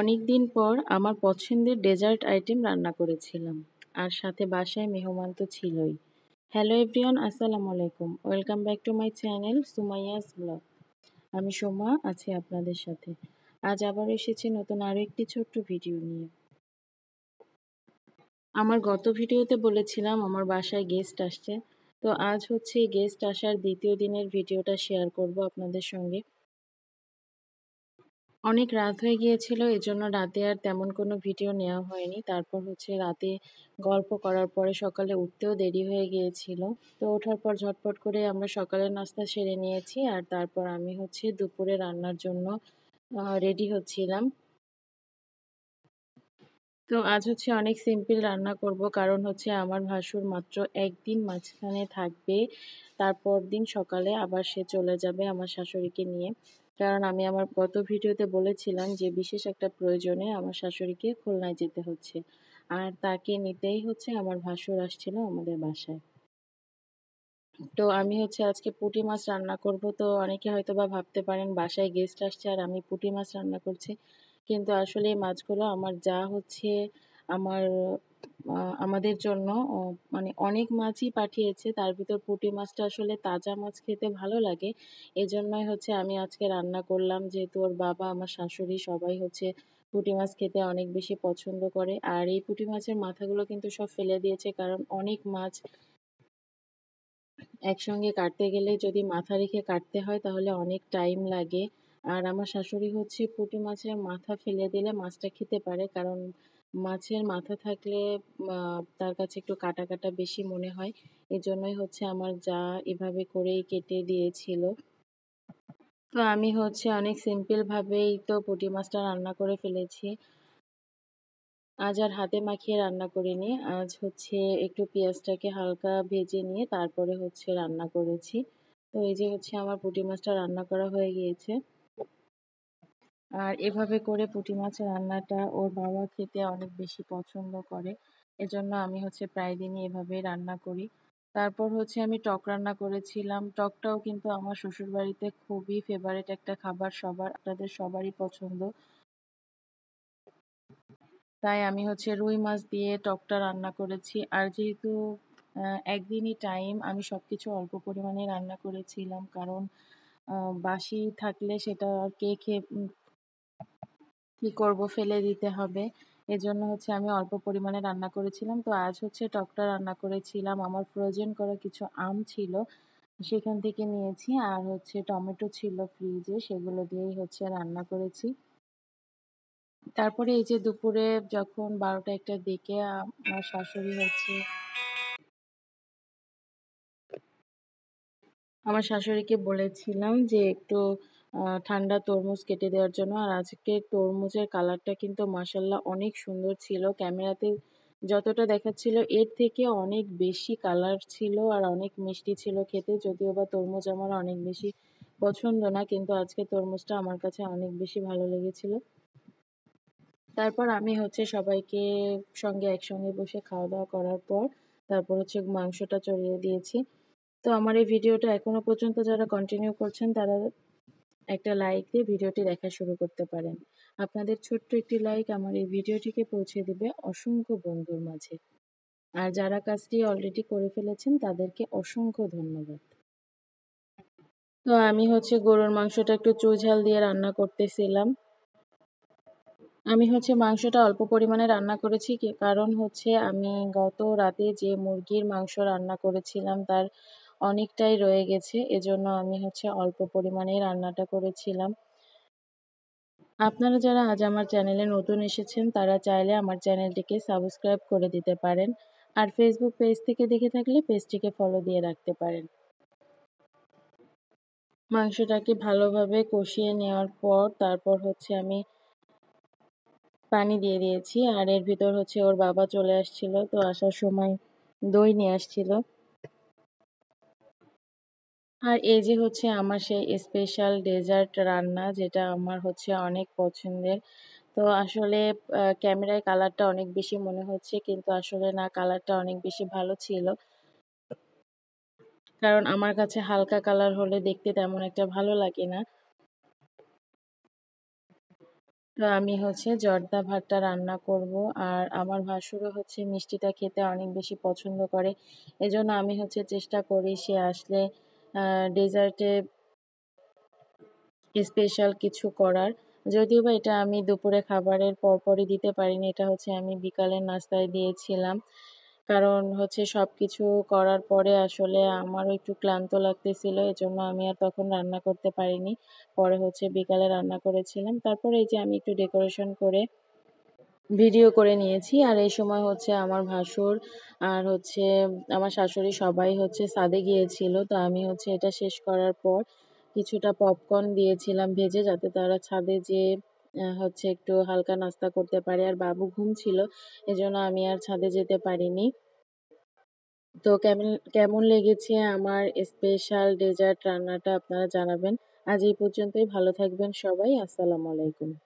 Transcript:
অনেক দিন পর আমার পছন্দের ডেজার্ট আইটেম রান্না করেছিলাম আর সাথে বাসায় মেহমান তো ছিলই হ্যালো এভরিওয়ান আসসালামু আলাইকুম welcome back to my channel Sumaiya's blog আমি সোমা আছি আপনাদের সাথে আজ আবার এসেছি নতুন আরও একটি ছোট্ট ভিডিও নিয়ে আমার গত ভিডিওতে বলেছিলাম আমার বাসায় গেস্ট আসছে তো আজ হচ্ছে গেস্ট আসার দ্বিতীয় দিনের ভিডিওটা শেয়ার করব আপনাদের সঙ্গে অনেক রাত হয়ে গিয়েছিল এজন্য রাতে আর তেমন কোনো ভিডিও নেওয়া হয়নি তারপর হচ্ছে রাতে গল্প করার পরে সকালে উঠতেও দেরি হয়ে গিয়েছিল তো ওঠার পর ঝটপট করে আমরা সকালের নাস্তা সেরে নিয়েছি আর তারপর আমি হচ্ছে দুপুরে রান্নার জন্য রেডি হচ্ছিলাম তো আজ হচ্ছে অনেক সিম্পল রান্না করব কারণ হচ্ছে আমার ভাসুর মাত্র একদিন মাঝখানে থাকবে তারপর দিন সকালে আবার সে চলে যাবে আমার শাশুড়িকে নিয়ে কারণ আমি আমার গত ভিডিওতে বলেছিলাম যে বিশেষ একটা প্রয়োজনে আমার শাশুড়িকে খুলনায় যেতে হচ্ছে আর তাকে নিতেই হচ্ছে আমার ভাসুর আসছিল আমাদের বাসায় তো আমি হচ্ছে আজকে পুঁটি মাছ রান্না করব তো অনেকে হয়তো বা ভাবতে পারেন বাসায় গেস্ট আসছে আর আমি পুঁটি মাছ রান্না করছি কিন্তু আসলে এই মাছগুলো আমার যা হচ্ছে আমার আমাদের জন্য মানে অনেক মাছই পাঠিয়েছে তার ভিতর পুঁটি মাছটা আসলে তাজা মাছ খেতে ভালো লাগে এজন্যই হচ্ছে আমি আজকে রান্না করলাম যেহেতু ওর বাবা আমার শাশুড়ি সবাই হচ্ছে পুঁটি মাছ খেতে অনেক বেশি পছন্দ করে আর এই পুঁটি মাছের মাথাগুলো কিন্তু সব ফেলে দিয়েছে কারণ অনেক মাছ একসঙ্গে কাটতে গেলে যদি মাথা রেখে কাটতে হয় তাহলে অনেক টাইম লাগে আর আমার শাশুড়ি হচ্ছে পুঁটি মাছের মাথা ফেলে দিলে মাছটা খেতে পারে কারণ মাছের মাথা থাকলে তার কাছে একটু কাটা কাটা বেশি মনে হয় এই জন্যই হচ্ছে আমার যা এভাবে করেই কেটে দিয়েছিল তো আমি হচ্ছে অনেক সিম্পলভাবেই তো পুঁটি মাছটা রান্না করে ফেলেছি আজ আর হাতে মাখিয়ে রান্না করিনি আজ হচ্ছে একটু পেঁয়াজটাকে হালকা ভেজে নিয়ে তারপরে হচ্ছে রান্না করেছি তো এই যে হচ্ছে আমার পুঁটি মাছটা রান্না করা হয়ে গিয়েছে আর এভাবে করে পুঁটি মাছের রান্নাটা ওর বাবা খেতে অনেক বেশি পছন্দ করে এজন্য আমি হচ্ছে প্রায় দিনই এভাবে রান্না করি তারপর হচ্ছে আমি টক রান্না করেছিলাম টকটাও কিন্তু আমার শ্বশুরবাড়িতে খুবই ফেভারিট একটা খাবার সবার আপনাদের সবারই পছন্দ তাই আমি হচ্ছে রুই মাছ দিয়ে টকটা রান্না করেছি আর যেহেতু একদিনই টাইম আমি সব কিছু অল্প পরিমাণে রান্না করেছিলাম কারণ বাসি থাকলে সেটা আর কে খেয়ে কি করব ফেলে দিতে হবে এজন্য হচ্ছে আমি অল্প পরিমাণে রান্না করেছিলাম তো আজ হচ্ছে টকটা রান্না করেছিলাম আমার ফ্রোজেন করা কিছু আম ছিল সেখান থেকে নিয়েছি আর হচ্ছে টমেটো ছিল ফ্রিজে সেগুলো দিয়েই হচ্ছে রান্না করেছি তারপরে এই যে দুপুরে যখন বারোটা একটা দিকে আমার শাশুড়ি হচ্ছে আমার শাশুড়িকে বলেছিলাম যে একটু ঠান্ডা তরমুজ কেটে দেওয়ার জন্য আর আজকে তরমুজের কালারটা কিন্তু মাসাল্লাহ অনেক সুন্দর ছিল ক্যামেরাতে যতটা দেখাচ্ছিল এর থেকে অনেক বেশি কালার ছিল আর অনেক মিষ্টি ছিল খেতে যদিও বা তরমুজ আমার অনেক বেশি পছন্দ না কিন্তু আজকে তরমুজটা আমার কাছে অনেক বেশি ভালো লেগেছিল তারপর আমি হচ্ছে সবাইকে সঙ্গে একসঙ্গে বসে খাওয়া দাওয়া করার পর তারপর হচ্ছে মাংসটা চড়িয়ে দিয়েছি তো আমার এই ভিডিওটা এখনও পর্যন্ত যারা কন্টিনিউ করছেন তারা একটা লাইক দিয়ে ভিডিওটি দেখা শুরু করতে পারেন আপনাদের ছোট্ট একটি লাইক আমার এই ভিডিওটিকে পৌঁছে দেবে অসংখ্য বন্ধুর মাঝে আর যারা কাজটি অলরেডি করে ফেলেছেন তাদেরকে অসংখ্য ধন্যবাদ তো আমি হচ্ছে গরুর মাংসটা একটু চুঝাল দিয়ে রান্না করতেছিলাম আমি হচ্ছে মাংসটা অল্প পরিমাণে রান্না করেছি কারণ হচ্ছে আমি গত রাতে যে মুরগির মাংস রান্না করেছিলাম তার অনেকটাই রয়ে গেছে এজন্য আমি হচ্ছে অল্প পরিমাণে রান্নাটা করেছিলাম আপনারা যারা আজ আমার চ্যানেলে নতুন এসেছেন তারা চাইলে আমার চ্যানেলটিকে সাবস্ক্রাইব করে দিতে পারেন আর ফেসবুক পেজ থেকে দেখে থাকলে পেজটিকে ফলো দিয়ে রাখতে পারেন মাংসটাকে ভালোভাবে কষিয়ে নেওয়ার পর তারপর হচ্ছে আমি পানি দিয়ে দিয়েছি আর এর ভিতর হচ্ছে ওর বাবা চলে আসছিল তো আসার সময় দই নিয়ে আসছিল আর এই যে হচ্ছে আমার সেই স্পেশাল ডেজার্ট রান্না যেটা আমার হচ্ছে অনেক পছন্দের তো আসলে ক্যামেরায় কালারটা অনেক বেশি মনে হচ্ছে কিন্তু আসলে না কালারটা অনেক বেশি ভালো ছিল কারণ আমার কাছে হালকা কালার হলে দেখতে তেমন একটা ভালো লাগে না তো আমি হচ্ছে জর্দা ভাতটা রান্না করব আর আমার ভাসুরও হচ্ছে মিষ্টিটা খেতে অনেক বেশি পছন্দ করে এজন্য আমি হচ্ছে চেষ্টা করি সে আসলে ডেজার্টে স্পেশাল কিছু করার যদিও বা এটা আমি দুপুরে খাবারের পরপরই দিতে পারিনি এটা হচ্ছে আমি বিকালের নাস্তায় দিয়েছিলাম কারণ হচ্ছে সব কিছু করার পরে আসলে আমারও একটু ক্লান্ত লাগতেছিল এজন্য আমি আর তখন রান্না করতে পারিনি পরে হচ্ছে বিকালে রান্না করেছিলাম তারপরে এই যে আমি একটু ডেকোরেশন করে ভিডিও করে নিয়েছি আর এই সময় হচ্ছে আমার ভাসুর আর হচ্ছে আমার শাশুড়ি সবাই হচ্ছে সাদে গিয়েছিল তো আমি হচ্ছে এটা শেষ করার পর কিছুটা পপকর্ন দিয়েছিলাম ভেজে যাতে তারা ছাদে যে হচ্ছে একটু হালকা নাস্তা করতে পারে আর বাবু ঘুম ছিল এজন্য আমি আর ছাদে যেতে পারিনি তো কেমন কেমন লেগেছে আমার স্পেশাল ডেজার্ট রান্নাটা আপনারা জানাবেন আজ এই পর্যন্তই ভালো থাকবেন সবাই আসসালামু আলাইকুম